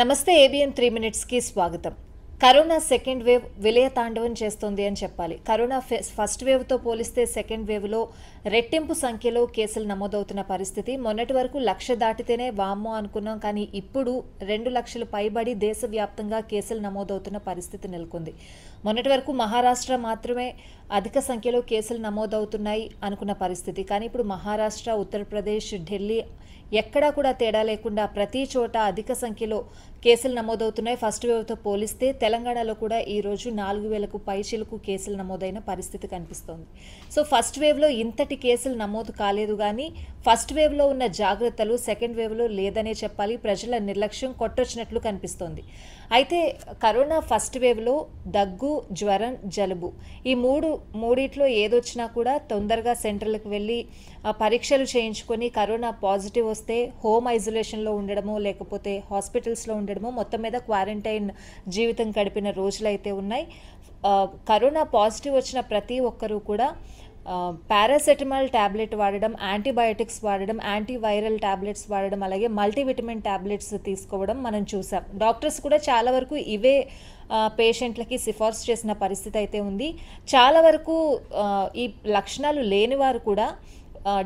నమస్తే ABN three మినిట్స్కి స్వాగతం కరోనా సెకండ్ వేవ్ విలయతాండవం చేస్తోంది అని చెప్పాలి కరోనా ఫస్ట్ వేవ్తో పోలిస్తే సెకండ్ వేవ్లో రెట్టింపు సంఖ్యలో కేసులు నమోదవుతున్న పరిస్థితి మొన్నటి వరకు లక్ష దాటితేనే వామ్మో అనుకున్నాం కానీ ఇప్పుడు రెండు లక్షలు పైబడి దేశవ్యాప్తంగా కేసులు నమోదవుతున్న పరిస్థితి నెలకొంది మొన్నటి వరకు మహారాష్ట్ర మాత్రమే అధిక సంఖ్యలో కేసులు నమోదవుతున్నాయి అనుకున్న పరిస్థితి కానీ ఇప్పుడు మహారాష్ట్ర ఉత్తరప్రదేశ్ ఢిల్లీ ఎక్కడా కూడా తేడా లేకుండా ప్రతి చోట అధిక సంఖ్యలో కేసులు నమోదవుతున్నాయి ఫస్ట్ వేవ్తో పోలిస్తే తెలంగాణలో కూడా ఈరోజు నాలుగు వేలకు పైచిలకు కేసులు నమోదైన పరిస్థితి కనిపిస్తోంది సో ఫస్ట్ వేవ్లో ఇంతటి కేసులు నమోదు కాలేదు కానీ ఫస్ట్ వేవ్లో ఉన్న జాగ్రత్తలు సెకండ్ వేవ్లో లేదనే చెప్పాలి ప్రజల నిర్లక్ష్యం కొట్టొచ్చినట్లు కనిపిస్తోంది అయితే కరోనా ఫస్ట్ వేవ్లో దగ్గు జ్వరం జలుబు ఈ మూడు మూడిట్లో ఏదొచ్చినా కూడా తొందరగా సెంటర్లకు వెళ్ళి పరీక్షలు చేయించుకొని కరోనా పాజిటివ్ వస్తే హోమ్ ఐసోలేషన్లో ఉండడమో లేకపోతే హాస్పిటల్స్లో ఉండడమో మొత్తం మీద క్వారంటైన్ జీవితం గడిపిన రోజులైతే ఉన్నాయి కరోనా పాజిటివ్ వచ్చిన ప్రతి ఒక్కరూ కూడా పారాసెటమాల్ ట్యాబ్లెట్ వాడడం యాంటీబయాటిక్స్ వాడడం యాంటీవైరల్ ట్యాబ్లెట్స్ వాడడం అలాగే మల్టీవిటమిన్ ట్యాబ్లెట్స్ తీసుకోవడం మనం చూసాం డాక్టర్స్ కూడా చాలా వరకు ఇవే పేషెంట్లకి సిఫార్సు చేసిన పరిస్థితి అయితే ఉంది చాలా వరకు ఈ లక్షణాలు లేని వారు కూడా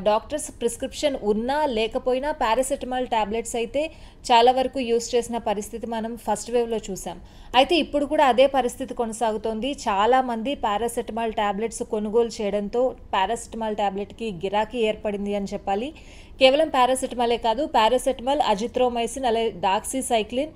డాక్టర్స్ ప్రిస్క్రిప్షన్ ఉన్నా లేకపోయినా పారాసెటమాల్ ట్యాబ్లెట్స్ అయితే చాలా వరకు యూస్ చేసిన పరిస్థితి మనం ఫస్ట్ వేవ్లో చూసాం అయితే ఇప్పుడు కూడా అదే పరిస్థితి కొనసాగుతోంది చాలామంది పారాసెటమాల్ ట్యాబ్లెట్స్ కొనుగోలు చేయడంతో పారాసెటమాల్ ట్యాబ్లెట్కి గిరాకీ ఏర్పడింది అని చెప్పాలి కేవలం పారాసెటమాలే కాదు పారాసెటమాల్ అజిత్రోమైసిన్ అలాగే డాక్సీసైక్లిన్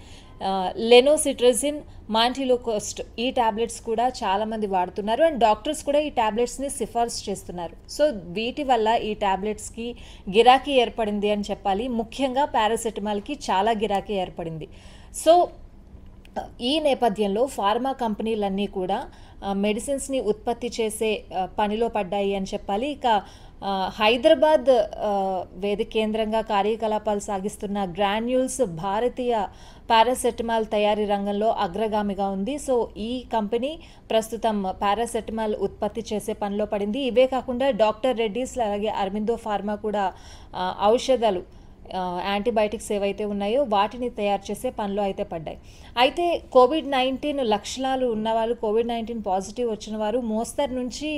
లెనోసిట్రజిన్ మాంటిలోకోస్ట్ ఈ ట్యాబ్లెట్స్ కూడా చాలామంది వాడుతున్నారు అండ్ డాక్టర్స్ కూడా ఈ ట్యాబ్లెట్స్ని సిఫార్సు చేస్తున్నారు సో వీటి వల్ల ఈ ట్యాబ్లెట్స్కి గిరాకీ ఏర్పడింది అని చెప్పాలి ముఖ్యంగా పారాసెటమాల్కి చాలా గిరాకీ ఏర్పడింది సో ఈ నేపథ్యంలో ఫార్మా కంపెనీలన్నీ కూడా మెడిసిన్స్ని ఉత్పత్తి చేసే పనిలో పడ్డాయి అని చెప్పాలి ఇక హైదరాబాద్ వేది కేంద్రంగా కార్యకలాపాలు సాగిస్తున్న గ్రాన్యూల్స్ భారతీయ పారాసెటమాల్ తయారీ రంగంలో అగ్రగామిగా ఉంది సో ఈ కంపెనీ ప్రస్తుతం పారాసెటమాల్ ఉత్పత్తి చేసే పనిలో పడింది ఇవే కాకుండా డాక్టర్ రెడ్డిస్ అలాగే అరవిందో ఫార్మా కూడా ఔషధాలు యాంటీబయాటిక్స్ ఏవైతే ఉన్నాయో వాటిని తయారు చేసే పనులు అయితే పడ్డాయి అయితే కోవిడ్ నైన్టీన్ లక్షణాలు ఉన్నవాళ్ళు కోవిడ్ నైన్టీన్ పాజిటివ్ వచ్చిన వారు మోస్తరు నుంచి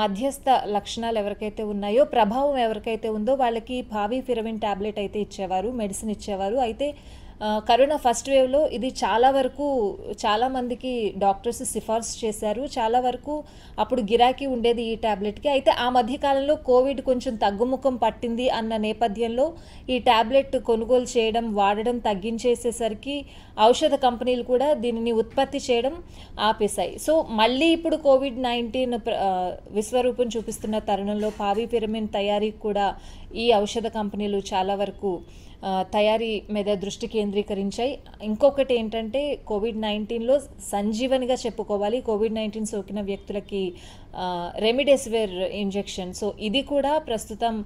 మధ్యస్థ లక్షణాలు ఎవరికైతే ఉన్నాయో ప్రభావం ఎవరికైతే ఉందో వాళ్ళకి భావి ఫిరవిన్ ట్యాబ్లెట్ అయితే ఇచ్చేవారు మెడిసిన్ ఇచ్చేవారు అయితే కరోనా ఫస్ట్ వేవ్లో ఇది చాలా వరకు చాలామందికి డాక్టర్స్ సిఫార్సు చేశారు చాలా వరకు అప్పుడు గిరాకీ ఉండేది ఈ ట్యాబ్లెట్కి అయితే ఆ మధ్యకాలంలో కోవిడ్ కొంచెం తగ్గుముఖం పట్టింది అన్న నేపథ్యంలో ఈ ట్యాబ్లెట్ కొనుగోలు చేయడం వాడడం తగ్గించేసేసరికి ఔషధ కంపెనీలు కూడా దీనిని ఉత్పత్తి చేయడం ఆపేశాయి సో మళ్ళీ ఇప్పుడు కోవిడ్ నైన్టీన్ విశ్వరూపం చూపిస్తున్న తరుణంలో పావి పిరమిన్ తయారీ కూడా ఈ ఔషధ కంపెనీలు చాలా వరకు తయారీ మీద దృష్టి కేంద్రీకరించాయి ఇంకొకటి ఏంటంటే కోవిడ్ నైన్టీన్లో సంజీవనిగా చెప్పుకోవాలి కోవిడ్ నైన్టీన్ సోకిన వ్యక్తులకి రెమిడెసివిర్ ఇంజెక్షన్ సో ఇది కూడా ప్రస్తుతం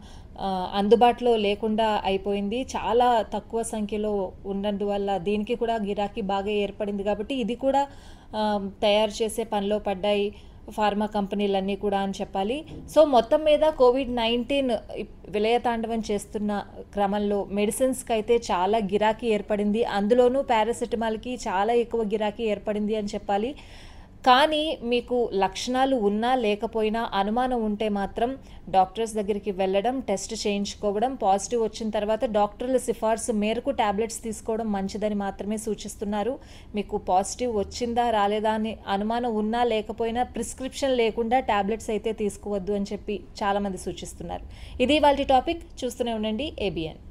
అందుబాటులో లేకుండా అయిపోయింది చాలా తక్కువ సంఖ్యలో ఉన్నందువల్ల దీనికి కూడా గిరాకీ బాగా ఏర్పడింది కాబట్టి ఇది కూడా తయారు చేసే పనిలో పడ్డాయి ఫార్మా కంపెనీలన్నీ కూడా అని చెప్పాలి సో మొత్తం మీద కోవిడ్ నైన్టీన్ విలయతాండవం చేస్తున్న క్రమంలో మెడిసిన్స్కి అయితే చాలా గిరాకీ ఏర్పడింది అందులోనూ పారాసెటమాల్కి చాలా ఎక్కువ గిరాకీ ఏర్పడింది అని చెప్పాలి కానీ మీకు లక్షణాలు ఉన్నా లేకపోయినా అనుమానం ఉంటే మాత్రం డాక్టర్స్ దగ్గరికి వెళ్ళడం టెస్ట్ చేయించుకోవడం పాజిటివ్ వచ్చిన తర్వాత డాక్టర్ల సిఫార్సు మేరకు ట్యాబ్లెట్స్ తీసుకోవడం మంచిదని మాత్రమే సూచిస్తున్నారు మీకు పాజిటివ్ వచ్చిందా రాలేదా అని అనుమానం ఉన్నా లేకపోయినా ప్రిస్క్రిప్షన్ లేకుండా ట్యాబ్లెట్స్ అయితే తీసుకోవద్దు అని చెప్పి చాలామంది సూచిస్తున్నారు ఇది వాళ్ళ టాపిక్ చూస్తూనే ఉండండి ఏబిఎన్